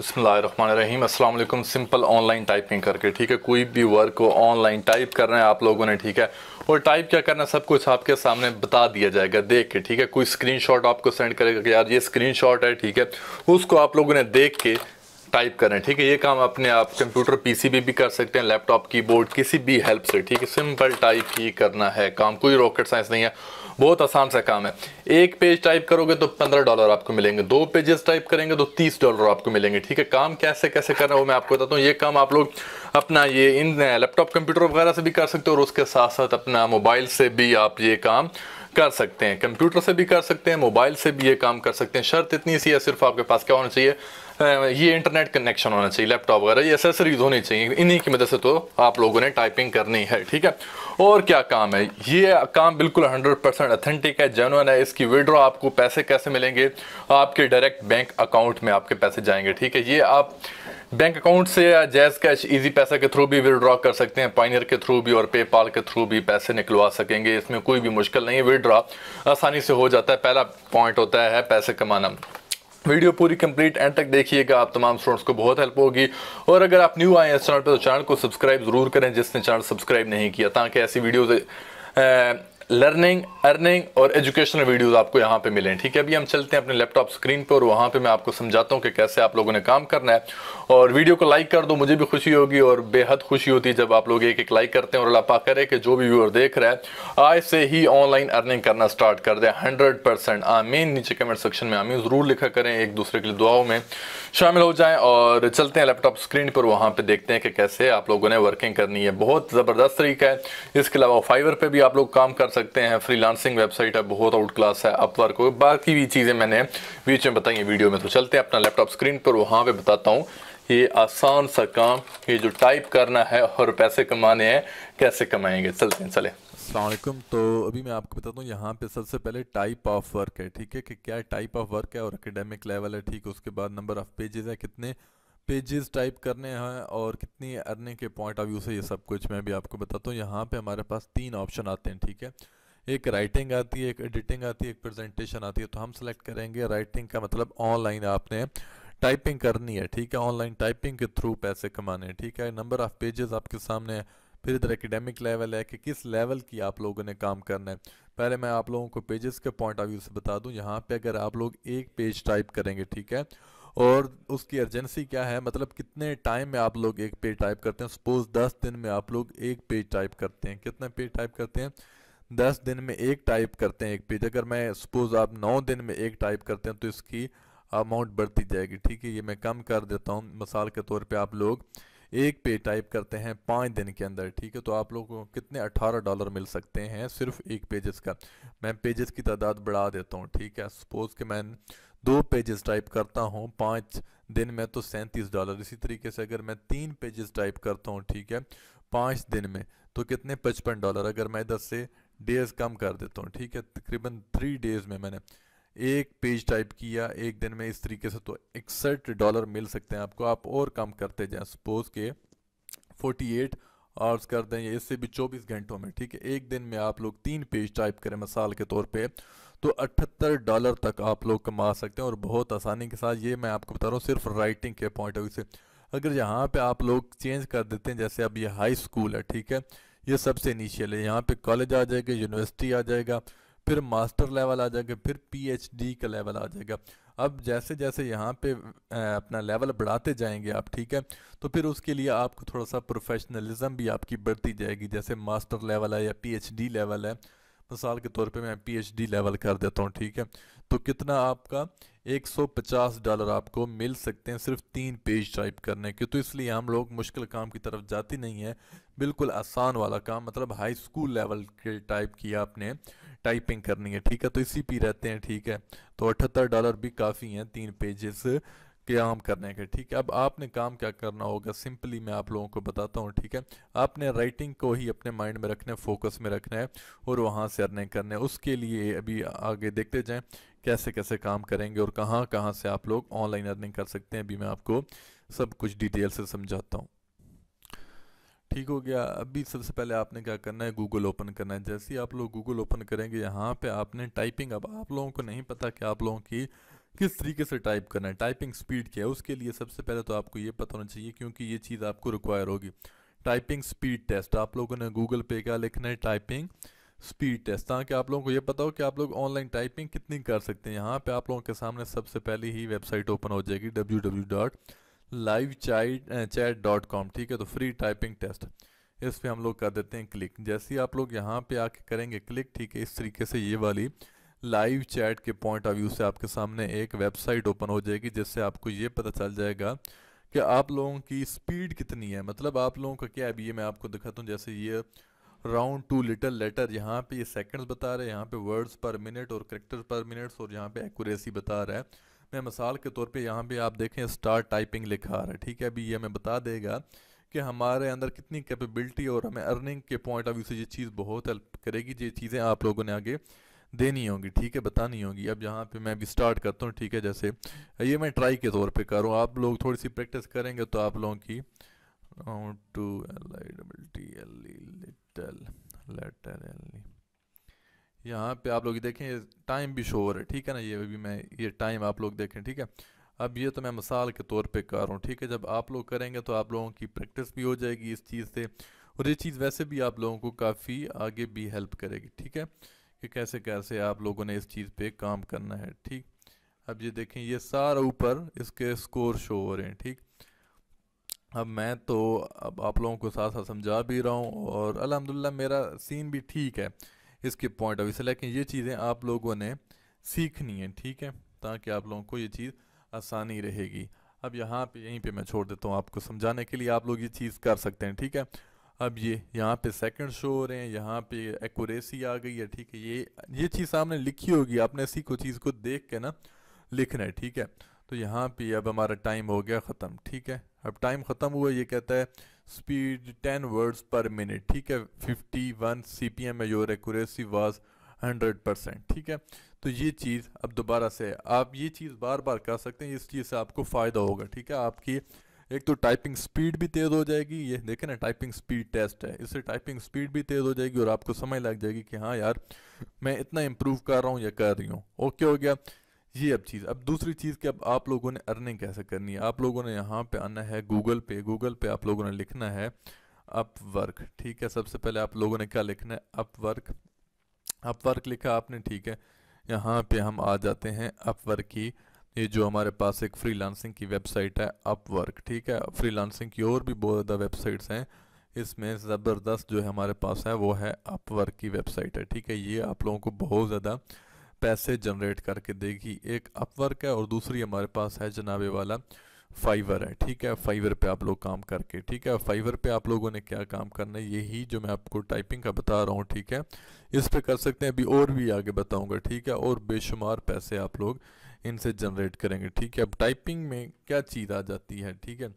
बसमीम अल्लाम simple online typing करके ठीक है कोई भी वर्क को ऑनलाइन टाइप रहे हैं आप लोगों ने ठीक है और टाइप क्या करना है सब कुछ आपके सामने बता दिया जाएगा देख के ठीक है कोई स्क्रीनशॉट आपको सेंड करेगा कि यार ये स्क्रीनशॉट है ठीक है उसको आप लोगों ने देख के टाइप करें ठीक है ये काम अपने आप कंप्यूटर पीसी भी, भी कर सकते हैं लैपटॉप कीबोर्ड किसी भी हेल्प से ठीक है सिंपल टाइप ही करना है काम कोई रॉकेट साइंस नहीं है बहुत आसान सा काम है एक पेज टाइप करोगे तो पंद्रह डॉलर आपको मिलेंगे दो पेजेस टाइप करेंगे तो तीस डॉलर आपको मिलेंगे ठीक है काम कैसे कैसे करना है वो मैं आपको बताता हूँ ये काम आप लोग अपना ये इन लैपटॉप कंप्यूटर वगैरह से भी कर सकते हो और उसके साथ साथ अपना मोबाइल से भी आप ये काम कर सकते हैं कंप्यूटर से भी कर सकते हैं मोबाइल से भी ये काम कर सकते हैं शर्त इतनी सी है सिर्फ आपके पास क्या होना चाहिए ये इंटरनेट कनेक्शन होना चाहिए लैपटॉप वगैरह ये एसेसरीज होनी चाहिए इन्हीं की मदद से तो आप लोगों ने टाइपिंग करनी है ठीक है और क्या काम है ये काम बिल्कुल 100 परसेंट अथेंटिक है जेनुअन है इसकी विड्रॉ आपको पैसे कैसे मिलेंगे आपके डायरेक्ट बैंक अकाउंट में आपके पैसे जाएंगे ठीक है ये आप बैंक अकाउंट से या जैज कैश इजी पैसा के थ्रू भी विड्रॉ कर सकते हैं पाइनियर के थ्रू भी और पेपाल के थ्रू भी पैसे निकलवा सकेंगे इसमें कोई भी मुश्किल नहीं है विड्रॉ आसानी से हो जाता है पहला पॉइंट होता है पैसे कमाना वीडियो पूरी कंप्लीट एंड तक देखिएगा आप तमाम स्टूडेंट्स को बहुत हेल्प होगी और अगर आप न्यू आए हैं इस चैनल पर तो चैनल को सब्सक्राइब ज़रूर करें जिसने चैनल सब्सक्राइब नहीं किया ताकि ऐसी वीडियोज़ लर्निंग अर्निंग और एजुकेशनल वीडियोस आपको यहाँ पे मिले ठीक है अभी हम चलते हैं अपने लैपटॉप स्क्रीन पर और वहाँ पे मैं आपको समझाता हूँ कि कैसे आप लोगों ने काम करना है और वीडियो को लाइक कर दो मुझे भी खुशी होगी और बेहद खुशी होती है जब आप लोग एक एक लाइक करते हैं और अल्लाह पाक करे कि जो भी व्यूअर देख रहा है आज से ही ऑनलाइन अर्निंग करना स्टार्ट कर दें हंड्रेड परसेंट आमीन नीचे कमेंट सेक्शन में आमीन ज़रूर लिखा करें एक दूसरे के लिए दुआओं में शामिल हो जाएँ और चलते हैं लैपटॉप स्क्रीन पर वहाँ पर देखते हैं कि कैसे आप लोगों ने वर्किंग करनी है बहुत ज़बरदस्त तरीका है इसके अलावा फाइवर पर भी आप लोग काम कर सकते सकते हैं फ्रीलांसिंग वेबसाइट है बहुत आउट क्लास है अपवर्क हो बाकी भी चीज़ें मैंने बीच में बताई वीडियो में तो चलते हैं अपना लैपटॉप स्क्रीन पर वहाँ पर बताता हूँ ये आसान सा काम ये जो टाइप करना है और पैसे कमाने हैं कैसे कमाएंगे चलते हैं चले अलकुम तो अभी मैं आपको बताता हूँ यहाँ पे सबसे पहले टाइप ऑफ वर्क है ठीक है कि क्या टाइप ऑफ वर्क है और एकेडमिक लेवल है ठीक है उसके बाद नंबर ऑफ़ पेजेस है कितने पेजेस टाइप करने हैं और कितनी अर्निंग के पॉइंट ऑफ व्यू से ये सब कुछ मैं भी आपको बताता हूँ यहाँ पे हमारे पास तीन ऑप्शन आते हैं ठीक है एक राइटिंग आती है एक एडिटिंग आती है एक प्रेजेंटेशन आती है तो हम सेलेक्ट करेंगे राइटिंग का मतलब ऑनलाइन आपने टाइपिंग करनी है ठीक है ऑनलाइन टाइपिंग के थ्रू पैसे कमाने हैं ठीक है नंबर ऑफ़ पेजेस आपके सामने है फिर इधर एकेडमिक लेवल है कि किस लेवल की आप लोगों ने काम करना है पहले मैं आप लोगों को पेजेस के पॉइंट ऑफ व्यू से बता दूं यहाँ पे अगर आप लोग एक पेज टाइप करेंगे ठीक है और उसकी अर्जेंसी क्या है मतलब कितने टाइम में आप लोग एक पेज टाइप करते हैं सपोज दस दिन में आप लोग एक पेज टाइप करते हैं कितना पेज टाइप करते हैं दस दिन में एक टाइप करते हैं एक पेज अगर मैं सपोज आप नौ दिन में एक टाइप करते हैं तो इसकी अमाउंट बढ़ती जाएगी ठीक है ये मैं कम कर देता हूँ मिसाल के तौर पर आप लोग एक पे टाइप करते हैं पाँच दिन के अंदर ठीक है तो आप लोगों को कितने अठारह डॉलर मिल सकते हैं सिर्फ एक पेजेस का मैं पेजेस की तादाद बढ़ा देता हूँ ठीक है सपोज़ कि मैं दो पेजेस टाइप करता हूँ पाँच दिन में तो सैंतीस डॉलर इसी तरीके से अगर मैं तीन पेजेस टाइप करता हूँ ठीक है पाँच दिन में तो कितने पचपन डॉलर अगर मैं इधर से डेज कम कर देता हूँ ठीक है तकरीबन थ्री डेज में मैंने एक पेज टाइप किया एक दिन में इस तरीके से तो इकसठ डॉलर मिल सकते हैं आपको आप और कम करते जाए सपोज के फोर्टी आवर्स कर दें या इससे भी चौबीस घंटों में ठीक है एक दिन में आप लोग तीन पेज टाइप करें मिसाल के तौर पर तो अठहत्तर डॉलर तक आप लोग कमा सकते हैं और बहुत आसानी के साथ ये मैं आपको बता रहा हूँ सिर्फ राइटिंग के पॉइंट ऑफ व्यू से अगर यहाँ पे आप लोग चेंज कर देते हैं जैसे अब ये हाई स्कूल है ठीक है ये सबसे इनिशियल है यहाँ पे कॉलेज आ जाएगा यूनिवर्सिटी आ जाएगा फिर मास्टर लेवल आ जाएगा फिर पीएचडी का लेवल आ जाएगा अब जैसे जैसे यहाँ पे अपना लेवल बढ़ाते जाएंगे आप ठीक है तो फिर उसके लिए आपको थोड़ा सा प्रोफेशनलिज्म भी आपकी बढ़ती जाएगी जैसे मास्टर लेवल है या पीएचडी लेवल है मिसाल के तौर पे मैं पीएचडी लेवल कर देता हूँ ठीक है तो कितना आपका 150 डॉलर आपको मिल सकते हैं सिर्फ तीन पेज टाइप करने के तो इसलिए हम लोग मुश्किल काम की तरफ जाती नहीं है बिल्कुल आसान वाला काम मतलब हाई स्कूल लेवल के टाइप की आपने टाइपिंग करनी है ठीक है तो इसी पे रहते हैं ठीक है तो अठहत्तर डॉलर भी काफ़ी हैं तीन पेजेस काम करने के ठीक है अब आपने काम क्या करना होगा सिंपली मैं आप लोगों को बताता हूँ ठीक है आपने राइटिंग को ही अपने माइंड में रखना है फोकस में रखना है और वहाँ से अर्निंग करना है उसके लिए अभी आगे देखते जाएँ कैसे कैसे काम करेंगे और कहाँ कहाँ से आप लोग ऑनलाइन अर्निंग कर सकते हैं अभी मैं आपको सब कुछ डिटेल से समझाता हूँ ठीक हो गया अभी सबसे पहले आपने क्या करना है गूगल ओपन करना है जैसे ही आप लोग गूगल ओपन करेंगे यहाँ पे आपने टाइपिंग अब आप लोगों को नहीं पता कि आप लोगों की किस तरीके से टाइप करना है टाइपिंग स्पीड क्या है उसके लिए सबसे पहले तो आपको ये पता होना चाहिए क्योंकि ये चीज़ आपको रिक्वायर होगी टाइपिंग स्पीड टेस्ट आप लोगों ने गूगल पे क्या लिखना है टाइपिंग स्पीड टेस्ट ताकि आप लोगों को ये पता हो कि आप लोग ऑनलाइन टाइपिंग कितनी कर सकते हैं यहाँ पे आप लोगों के सामने सबसे पहले ही वेबसाइट ओपन हो जाएगी W W dot live chat chat dot com ठीक है तो फ्री टाइपिंग टेस्ट इस पर हम लोग कर देते हैं क्लिक जैसे ही आप लोग यहाँ पे आके करेंगे क्लिक ठीक है इस तरीके से ये वाली लाइव चैट के पॉइंट ऑफ व्यू से आपके सामने एक वेबसाइट ओपन हो जाएगी जिससे आपको ये पता चल जाएगा कि आप लोगों की स्पीड कितनी है मतलब आप लोगों का क्या है अभी ये मैं आपको दिखाता हूँ जैसे ये राउंड टू लिटल लेटर यहाँ पे ये सेकंड्स बता रहे हैं यहाँ पे वर्ड्स पर मिनट और करेक्टर पर मिनट्स और यहाँ पे एक्यूरेसी बता रहा है मैं मिसाल के तौर पे यहाँ पे आप देखें स्टार टाइपिंग लिखा आ रहा है ठीक है अभी ये हमें बता देगा कि हमारे अंदर कितनी कैपेबिलिटी और हमें अर्निंग के पॉइंट ऑफ व्यू से ये चीज़ बहुत हेल्प करेगी ये चीज़ें आप लोगों ने आगे देनी होगी ठीक है बतानी होगी अब यहाँ पे मैं अभी स्टार्ट करता हूँ ठीक है जैसे ये मैं ट्राई के तौर पे करूँ आप लोग थोड़ी सी प्रैक्टिस करेंगे तो आप लोगों की to L I double T L little letter L E यहाँ पे आप लोग देखें टाइम भी शोर है ठीक है ना ये अभी मैं ये टाइम आप लोग देखें ठीक है अब ये तो मैं मिसाल के तौर पे कर रहा हूँ ठीक है जब आप लोग करेंगे तो आप लोगों की प्रैक्टिस भी हो जाएगी इस चीज़ से और ये चीज़ वैसे भी आप लोगों को काफ़ी आगे भी हेल्प करेगी ठीक है कि कैसे कैसे आप लोगों ने इस चीज़ पे काम करना है ठीक अब ये देखें ये सारा ऊपर इसके स्कोर शो हो रहे हैं ठीक अब मैं तो अब आप लोगों को साथ साथ समझा भी रहा हूँ और अलहमदिल्ला मेरा सीन भी ठीक है इसके पॉइंट ऑफ व्यू से लेकिन ये चीज़ें आप लोगों ने सीखनी है ठीक है ताकि आप लोगों को ये चीज़ आसानी रहेगी अब यहाँ पे यहीं पे मैं छोड़ देता हूँ आपको समझाने के लिए आप लोग ये चीज़ कर सकते हैं ठीक है अब ये यहाँ पे सेकंड शो हो रहे हैं यहाँ पे एक्यूरेसी आ गई है ठीक है ये ये चीज़ सामने लिखी होगी आपने इसी को चीज़ को देख के ना लिखना है ठीक है तो यहाँ पे अब हमारा टाइम हो गया ख़त्म ठीक है अब टाइम ख़त्म हुआ ये कहता है स्पीड 10 वर्ड्स पर मिनट ठीक है 51 एम में your accuracy was hundred percent ठीक है तो ये चीज़ अब दोबारा से आप ये चीज़ बार बार कर सकते हैं इस चीज़ से आपको फ़ायदा होगा ठीक है आपकी एक तो टाइपिंग स्पीड भी तेज़ हो जाएगी ये देखें ना टाइपिंग स्पीड टेस्ट है इससे टाइपिंग स्पीड भी तेज़ हो जाएगी और आपको समय लग जाएगी कि हाँ यार मैं इतना इम्प्रूव कर रहा हूँ या कर रही हूँ ओके हो गया ये अब चीज़ अब दूसरी चीज़ कि अब आप लोगों ने अर्निंग कैसे करनी है आप लोगों ने यहाँ पे आना है गूगल पे गूगल पे आप लोगों ने लिखना है अपवर्क ठीक है सबसे पहले आप लोगों ने क्या लिखना है अपवर्क अपवर्क लिखा आपने ठीक है यहाँ पे हम आ जाते हैं अपवर्क की ये जो हमारे पास एक फ्रीलांसिंग की वेबसाइट है अपवर्क ठीक है फ्रीलांसिंग की और भी बहुत ज़्यादा वेबसाइट्स हैं इसमें ज़बरदस्त जो है हमारे पास है वो है अपवर्क की वेबसाइट है ठीक है ये आप लोगों को बहुत ज़्यादा पैसे जनरेट करके देगी एक अपवर्क है और दूसरी हमारे पास है जनाबे वाला फाइवर है ठीक है फाइवर पे आप लोग काम करके ठीक है फाइवर पे आप लोगों ने क्या काम करना है यही जो मैं आपको टाइपिंग का बता रहा हूँ ठीक है इस पे कर सकते हैं अभी और भी आगे बताऊँगा ठीक है और बेशुमार पैसे आप लोग इनसे जनरेट करेंगे ठीक है अब टाइपिंग में क्या चीज़ आ जाती है ठीक है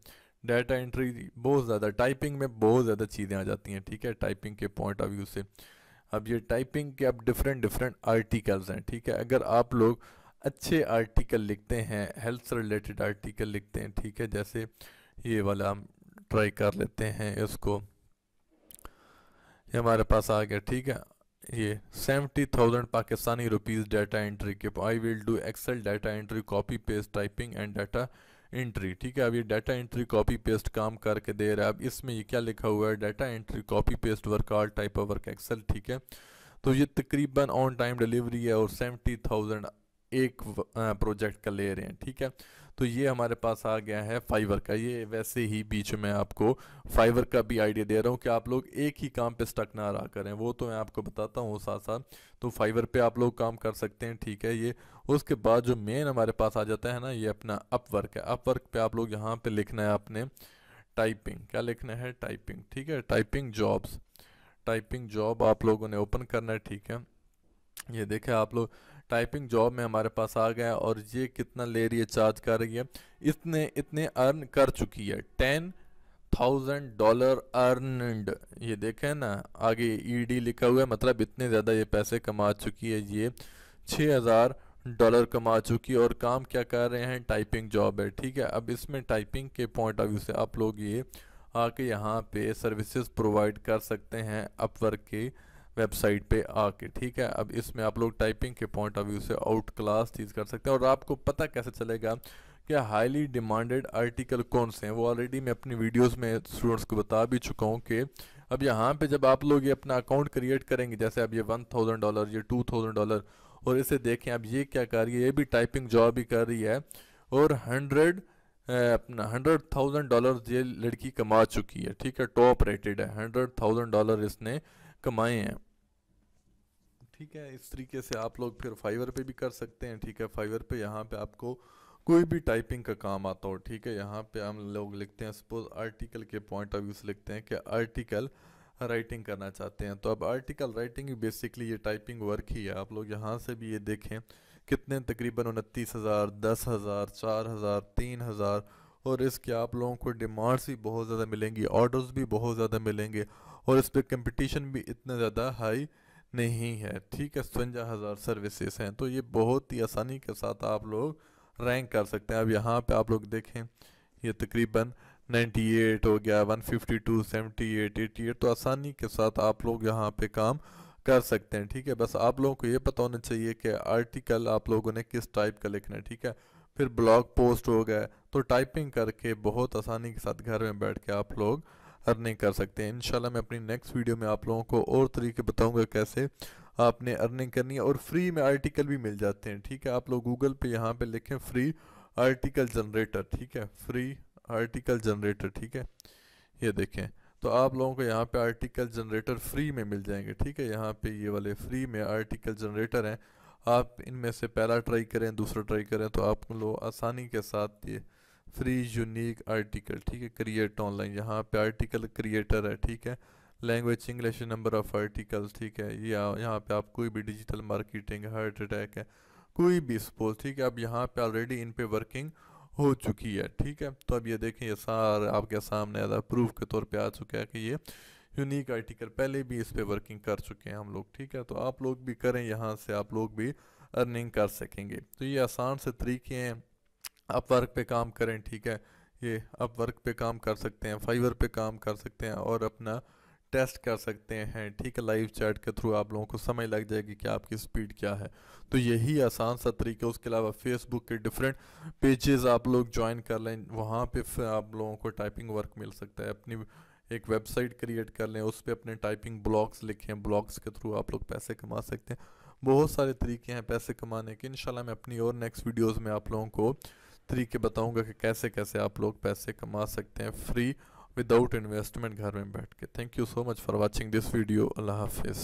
डाटा एंट्री बहुत ज़्यादा टाइपिंग में बहुत ज़्यादा चीज़ें आ जाती हैं ठीक है टाइपिंग के पॉइंट ऑफ व्यू से अब ये टाइपिंग के अब डिफरेंट डिफरेंट आर्टिकल्स हैं ठीक है अगर आप लोग अच्छे आर्टिकल लिखते हैं हेल्थ से रिलेटेड आर्टिकल लिखते हैं ठीक है जैसे ये वाला हम ट्राई कर लेते हैं इसको ये हमारे पास आ गया ठीक है ये seventy thousand Pakistani rupees data entry के I will do Excel data entry copy paste typing and data entry ठीक है अब ये डाटा एंट्री कॉपी पेस्ट काम करके दे रहा है अब इसमें ये क्या लिखा हुआ है data entry copy paste work all type of work Excel ठीक है तो ये तकरीबन ऑन टाइम डिलीवरी है और सेवेंटी थाउजेंड एक प्रोजेक्ट का ले रहे हैं ठीक है तो ये हमारे पास आ गया है फाइवर का ये वैसे ही बीच में आपको फाइवर का भी आइडिया दे रहा हूँ कि आप लोग एक ही काम पे स्टक ना रहा करें वो तो मैं आपको बताता हूँ साथ साथ तो फाइवर पे आप लोग काम कर सकते हैं ठीक है ये उसके बाद जो मेन हमारे पास आ जाता है ना ये अपना अपवर्क है अपवर्क पे आप लोग यहाँ पे लिखना है आपने टाइपिंग क्या लिखना है टाइपिंग ठीक है टाइपिंग जॉब्स टाइपिंग जॉब आप लोगों ने ओपन करना है ठीक है ये देखें आप लोग टाइपिंग जॉब में हमारे पास आ गया और ये कितना ले रही है चार्ज कर रही है इतने इतने अर्न कर चुकी है टेन थाउजेंड डॉलर अर्नड ये देखें ना आगे ईडी e लिखा हुआ है मतलब इतने ज़्यादा ये पैसे कमा चुकी है ये छः हज़ार डॉलर कमा चुकी है और काम क्या कर रहे हैं टाइपिंग जॉब है ठीक है अब इसमें टाइपिंग के पॉइंट ऑफ व्यू से आप लोग ये आके यहाँ पे सर्विसेज प्रोवाइड कर सकते हैं अपवर्क के वेबसाइट पे आके ठीक है अब इसमें आप लोग टाइपिंग के पॉइंट ऑफ व्यू से आउट क्लास चीज़ कर सकते हैं और आपको पता कैसे चलेगा कि हाईली डिमांडेड आर्टिकल कौन से हैं वो ऑलरेडी मैं अपनी वीडियोस में स्टूडेंट्स को बता भी चुका हूँ कि अब यहाँ पे जब आप लोग ये अपना अकाउंट क्रिएट करेंगे जैसे अब ये वन थाउजेंड डॉलर ये टू थाउजेंड डॉलर और इसे देखें अब ये क्या कर रही है ये भी टाइपिंग जॉब ही कर रही है और हंड्रेड अपना हंड्रेड थाउजेंड डॉलर ये लड़की कमा चुकी है ठीक है टॉप रेटेड है हंड्रेड थाउजेंड डॉलर इसने कमाए हैं ठीक है इस तरीके से आप लोग फिर फाइवर पे भी कर सकते हैं ठीक है फाइवर पे यहाँ पे आपको कोई भी टाइपिंग का काम आता हो ठीक है यहाँ पे हम लोग लिखते हैं सपोज आर्टिकल के पॉइंट ऑफ व्यू से लिखते हैं कि आर्टिकल राइटिंग करना चाहते हैं तो अब आर्टिकल राइटिंग बेसिकली ये टाइपिंग वर्क ही है आप लोग यहाँ से भी ये देखें कितने तकरीबन उनतीस हज़ार दस हज़ार चार हज़ार तीन हज़ार और इसके आप लोगों को डिमांड्स भी बहुत ज़्यादा मिलेंगी ऑर्डर्स भी बहुत ज़्यादा मिलेंगे और इस पर कंपटीशन भी इतना ज़्यादा हाई नहीं है ठीक है सतवंजा हज़ार सर्विसेज हैं तो ये बहुत ही आसानी के साथ आप लोग रैंक कर सकते हैं अब यहाँ पे आप लोग देखें ये तकरीबन 98 हो गया 152, 78, 88 तो आसानी के साथ आप लोग यहाँ पे काम कर सकते हैं ठीक है बस आप लोगों को ये पता होना चाहिए कि आर्टिकल आप लोगों ने किस टाइप का लिखना है ठीक है फिर ब्लॉग पोस्ट हो गया तो टाइपिंग करके बहुत आसानी के साथ घर में बैठ के आप लोग अर्निंग कर सकते हैं इन मैं अपनी नेक्स्ट वीडियो में आप लोगों को और तरीके बताऊँगा कैसे आपने अर्निंग करनी है और फ्री में आर्टिकल भी मिल जाते हैं ठीक है आप लोग गूगल पे यहाँ पे लिखें फ्री आर्टिकल जनरेटर ठीक है फ्री आर्टिकल जनरेटर ठीक है ये देखें तो आप लोगों को यहाँ पे आर्टिकल जनरेटर फ्री में मिल जाएंगे ठीक है यहाँ पे ये वाले फ्री में आर्टिकल जनरेटर हैं आप इनमें से पहला ट्राई करें दूसरा ट्राई करें तो आप लोग आसानी के साथ ये फ्री यूनिक आर्टिकल ठीक है क्रिएट ऑनलाइन यहाँ पे आर्टिकल क्रिएटर है ठीक है language English number of article ठीक है या यहाँ पे आप कोई भी डिजिटल मार्केटिंग हार्ट अटैक है कोई भी सपोज ठीक है अब यहाँ पे ऑलरेडी इन पे वर्किंग हो चुकी है ठीक है तो अब ये देखें ये सारा आपके सामने आधा प्रूफ के तौर पे आ चुका है कि ये यूनिक आर्टिकल पहले भी इस पे वर्किंग कर चुके हैं हम लोग ठीक है तो आप लोग भी करें यहाँ से आप लोग भी अर्निंग कर सकेंगे तो ये आसान से तरीके हैं अपवर्क पे काम करें ठीक है ये अपवर्क पे काम कर सकते हैं फाइवर पे काम कर सकते हैं और अपना टेस्ट कर सकते हैं ठीक है लाइव चैट के थ्रू आप लोगों को समय लग जाएगी कि आपकी स्पीड क्या है तो यही आसान सा तरीका उसके अलावा फेसबुक के डिफरेंट पेजेस आप लोग ज्वाइन कर लें वहाँ पे आप लोगों को टाइपिंग वर्क मिल सकता है अपनी एक वेबसाइट क्रिएट कर लें उस पर अपने टाइपिंग ब्लॉग्स लिखें ब्लॉग्स के थ्रू आप लोग पैसे कमा सकते हैं बहुत सारे तरीके हैं पैसे कमाने के इन मैं अपनी और नेक्स्ट वीडियोज़ में आप लोगों को तरीके बताऊंगा कि कैसे कैसे आप लोग पैसे कमा सकते हैं फ्री विदाउट इन्वेस्टमेंट घर में बैठ के thank you so much for watching this video Allah हाफिज़